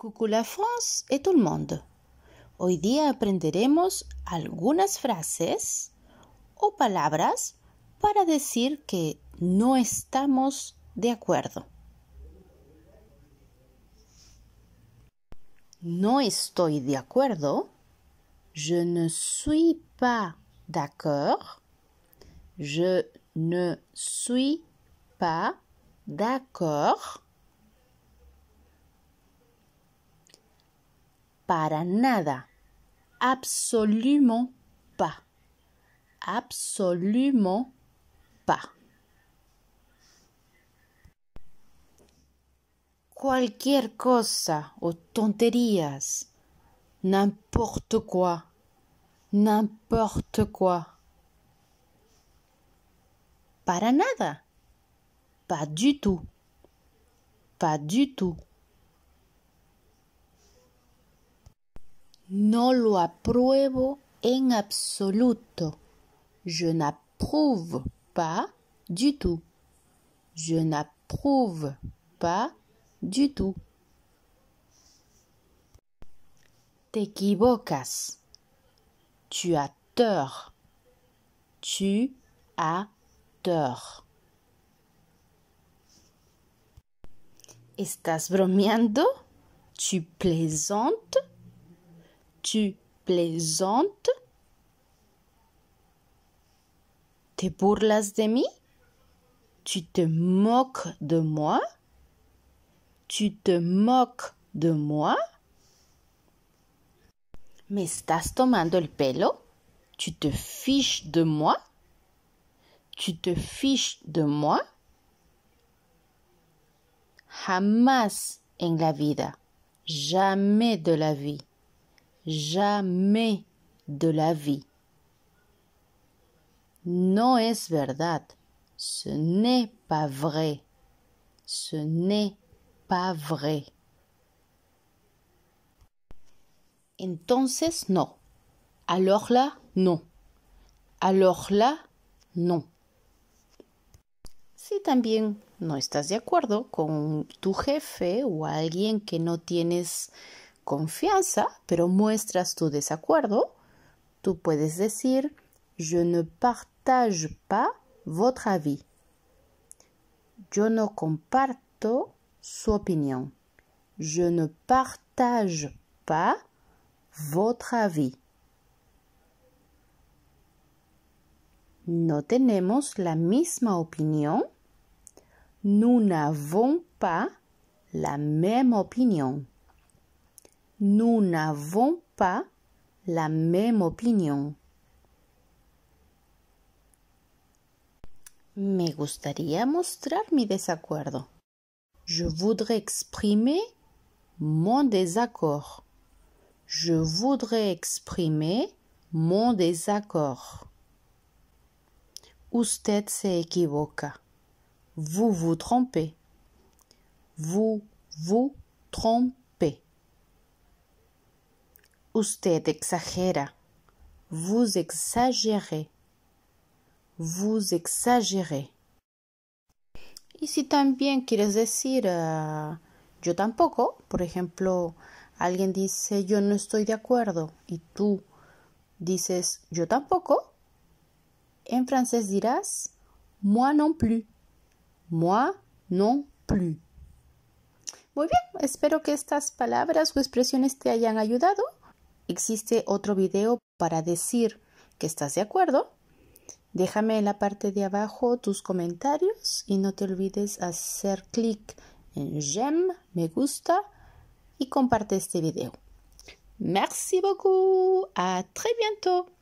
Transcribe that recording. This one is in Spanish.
Coucou la France et tout le monde. Hoy día aprenderemos algunas frases o palabras para decir que no estamos de acuerdo. No estoy de acuerdo. Je ne suis pas d'accord. Je ne suis pas d'accord. Para nada. Absolument pas. Absolument pas. Cualquier cosa o tonterías. N'importe quoi. N'importe quoi. Para nada. Pas du tout. Pas du tout. No lo apruebo en absoluto. Je n'approuve pas du tout. Je n'approuve pas du tout. T'equivocas. Tu as tort. Tu as tort. Estás bromeando? Tu plaisantes? Tu plaisantes Te burlas de Mi Tu te moques de moi Tu te moques de moi ¿Me estás tomando pelo? Tu te fiches de moi Tu te fiches de moi jamais en la vida. Jamais de la vie. Jamais de la vie. Non, es verdad. Ce n'est pas vrai. Ce n'est pas vrai. Entonces no. Alors là, non. Alors là, non. Si también no estás de acuerdo con tu jefe o alguien que no tienes confianza, pero muestras tu desacuerdo, tú puedes decir je ne partage pas votre avis. Yo no comparto su opinión. Je ne partage pas votre avis. No tenemos la misma opinión. Nous n'avons pas la même opinión. nous n'avons pas la même opinion. Me gustaría mostrar mi desacuerdo. Je voudrais exprimer mon désaccord. Je voudrais exprimer mon désaccord. Usted se equivoca. Vous vous trompez. Vous vous trompez. Usted exagera. Vous exagérez. Vous exagérez. Y si también quieres decir eh, yo tampoco, por ejemplo, alguien dice yo no estoy de acuerdo y tú dices yo tampoco, en francés dirás moi non plus. Moi non plus. Muy bien, espero que estas palabras o expresiones te hayan ayudado existe otro video para decir que estás de acuerdo. Déjame en la parte de abajo tus comentarios y no te olvides hacer clic en j'aime, me gusta y comparte este video. Merci beaucoup, A très bientôt.